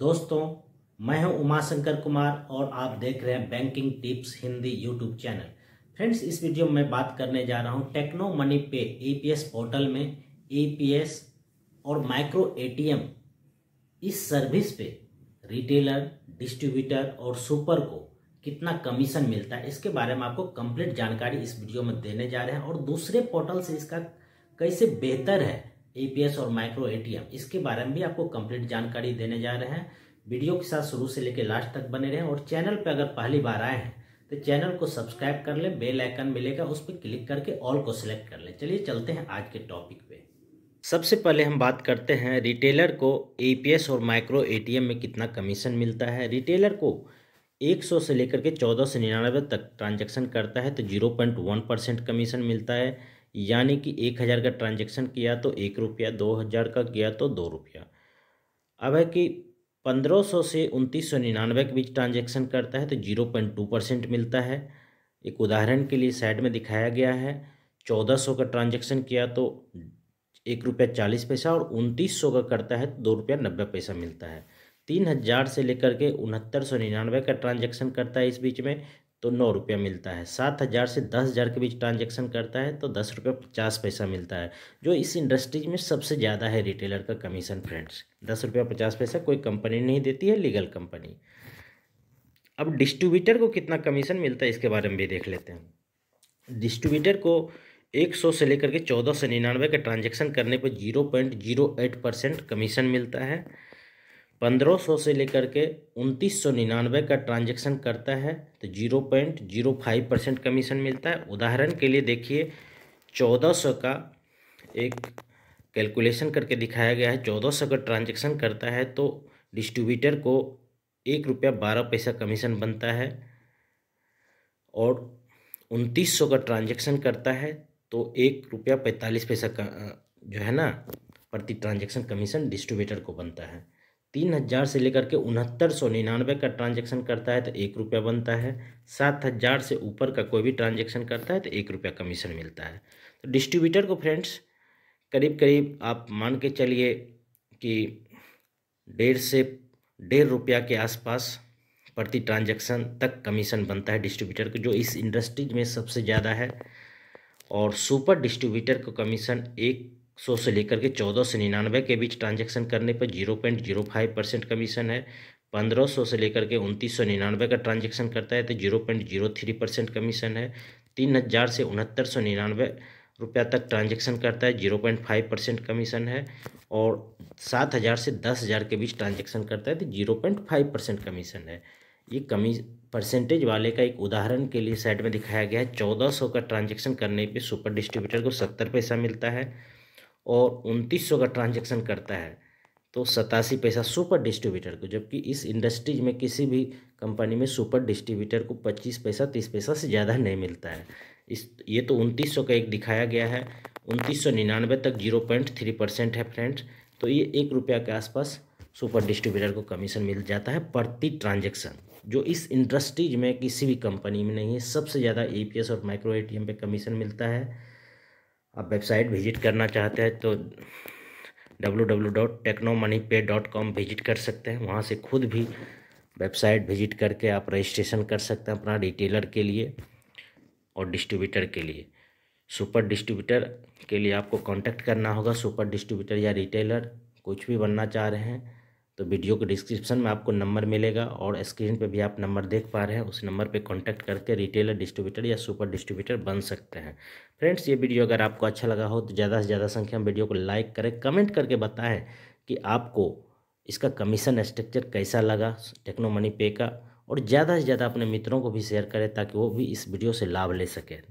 दोस्तों मैं हूं उमाशंकर कुमार और आप देख रहे हैं banking tips Hindi YouTube channel friends इस वीडियो में मैं बात करने जा रहा हूं techno money pay APS portal में एपीएस और माइक्रो एटीएम इस सर्विस पे रिटेलर डिस्ट्रीब्यूटर और सुपर को कितना कमीशन मिलता है इसके बारे में आपको कंप्लीट जानकारी इस वीडियो में देने जा रहे हैं और दूसरे पोर्टल से इसका कैसे बेहतर है एपीएस और माइक्रो एटीएम इसके बारे में भी आपको कंप्लीट जानकारी देने जा रहे हैं वीडियो के साथ शुरू से लेकर लास्ट तक बने रहें और चैनल पर अगर पहली बार आए हैं तो चैनल को सब्सक्राइब कर लें बेल आइकन मिलेगा उस पर क्लिक करके ऑल को सिलेक्ट कर लें चलिए चलते हैं आज के टॉपिक पे सबसे पहले हम बात करते हैं रिटेलर को एपीएस और माइक्रो एटीएम में कितना कमीशन मिलता है रिटेलर को 100 से लेकर के 1499 तक ट्रांजैक्शन करता है तो 0.1 परसेंट कमीशन मिलता है यानी कि एक हज़ार का ट्रांजेक्शन किया तो एक रुपया दो हज़ार का किया तो दो रुपया अब है कि पंद्रह सौ से उनतीस सौ निन्यानवे के बीच ट्रांजेक्शन करता है तो जीरो पॉइंट टू परसेंट मिलता है एक उदाहरण के लिए साइड में दिखाया गया है चौदह सौ का ट्रांजेक्शन किया तो एक रुपया चालीस पैसा और उनतीस सौ का करता है तो दो रुपया नब्बे पैसा मिलता है तीन हज़ार से लेकर के उनहत्तर सौ निन्यानवे का ट्रांजेक्शन करता है इस बीच में तो नौ रुपया मिलता है सात हज़ार से दस हज़ार के बीच ट्रांजैक्शन करता है तो दस रुपये पचास पैसा मिलता है जो इस इंडस्ट्रीज में सबसे ज़्यादा है रिटेलर का कमीशन फ्रेंड्स दस रुपया पचास पैसा कोई कंपनी नहीं देती है लीगल कंपनी अब डिस्ट्रीब्यूटर को कितना कमीशन मिलता है इसके बारे में भी देख लेते हैं डिस्ट्रीब्यूटर को एक सौ से लेकर के चौदह सौ निन्यानवे का ट्रांजेक्शन करने पर zero point zero eight percent commission मिलता है 1500 से लेकर के उनतीस सौ निन्यानवे का ट्रांजैक्शन करता है तो zero point zero five percent commission मिलता है उदाहरण के लिए देखिए चौदह सौ का एक कैलकुलेशन करके दिखाया गया है चौदह सौ का ट्रांजैक्शन करता है तो डिस्ट्रीब्यूटर को एक रुपया बारह पैसा कमीशन बनता है और उनतीस सौ का ट्रांजैक्शन करता है तो एक रुपया पैंतालीस पैसा का जो है ना प्रति ट्रांजैक्शन कमीशन डिस्ट्रीब्यूटर को बनता है तीन हज़ार से लेकर के उनहत्तर सौ निन्यानवे का ट्रांजेक्शन करता है तो एक रुपया बनता है सात हज़ार से ऊपर का कोई भी ट्रांजेक्शन करता है तो एक रुपया कमीशन मिलता है तो डिस्ट्रीब्यूटर को फ्रेंड्स करीब करीब आप मान के चलिए कि डेढ़ से डेढ़ रुपया के आसपास प्रति ट्रांजेक्शन तक कमीशन बनता है डिस्ट्रीब्यूटर को जो इस इंडस्ट्रीज में सबसे ज़्यादा है और सुपर डिस्ट्रीब्यूटर को कमीशन एक सौ से लेकर के चौदह सौ निन्यानवे के बीच ट्रांजेक्शन करने पर zero point zero five percent commission है पंद्रह सौ से लेकर के उनतीस सौ निन्यानवे का ट्रांजेक्शन करता है तो zero point zero three percent commission है तीन हज़ार से उनहत्तर सौ निन्यानवे रुपया तक ट्रांजेक्शन करता है zero point five percent commission है और सात हज़ार से दस हज़ार के बीच ट्रांजेक्शन करता है तो zero point five percent commission है ये कमी परसेंटेज वाले का एक उदाहरण के लिए साइड में दिखाया गया है चौदह सौ का ट्रांजेक्शन करने पे सुपर डिस्ट्रीब्यूटर को सत्तर पैसा मिलता है और उनतीस सौ का ट्रांजेक्शन करता है तो सतासी पैसा सुपर डिस्ट्रीब्यूटर को जबकि इस इंडस्ट्रीज में किसी भी कंपनी में सुपर डिस्ट्रीब्यूटर को पच्चीस पैसा तीस पैसा से ज़्यादा नहीं मिलता है इस ये तो उनतीस सौ का एक दिखाया गया है उनतीस सौ निन्यानवे तक जीरो पॉइंट थ्री परसेंट है फ्रेंड्स तो ये एक रुपया के आसपास सुपर डिस्ट्रीब्यूटर को कमीशन मिल जाता है प्रति ट्रांजेक्शन जो इस इंडस्ट्रीज में किसी भी कंपनी में नहीं है सबसे ज़्यादा ए e और माइक्रो ए पे कमीशन मिलता है आप वेबसाइट विजिट करना चाहते हैं तो W W dot techno money pay dot com visit कर सकते हैं वहाँ से खुद भी वेबसाइट विजिट करके आप रजिस्ट्रेशन कर सकते हैं अपना रिटेलर के लिए और डिस्ट्रीब्यूटर के लिए सुपर डिस्ट्रीब्यूटर के लिए आपको कांटेक्ट करना होगा सुपर डिस्ट्रीब्यूटर या रिटेलर कुछ भी बनना चाह रहे हैं तो वीडियो के डिस्क्रिप्शन में आपको नंबर मिलेगा और स्क्रीन पे भी आप नंबर देख पा रहे हैं उस नंबर पे कांटेक्ट करके रिटेलर डिस्ट्रीब्यूटर या सुपर डिस्ट्रीब्यूटर बन सकते हैं फ्रेंड्स ये वीडियो अगर आपको अच्छा लगा हो तो ज़्यादा से ज़्यादा संख्या में वीडियो को लाइक करें कमेंट करके बताएँ कि आपको इसका कमीशन स्ट्रक्चर कैसा लगा टेक्नो मनी पे का और ज़्यादा से ज़्यादा अपने मित्रों को भी शेयर करें ताकि वो भी इस वीडियो से लाभ ले सके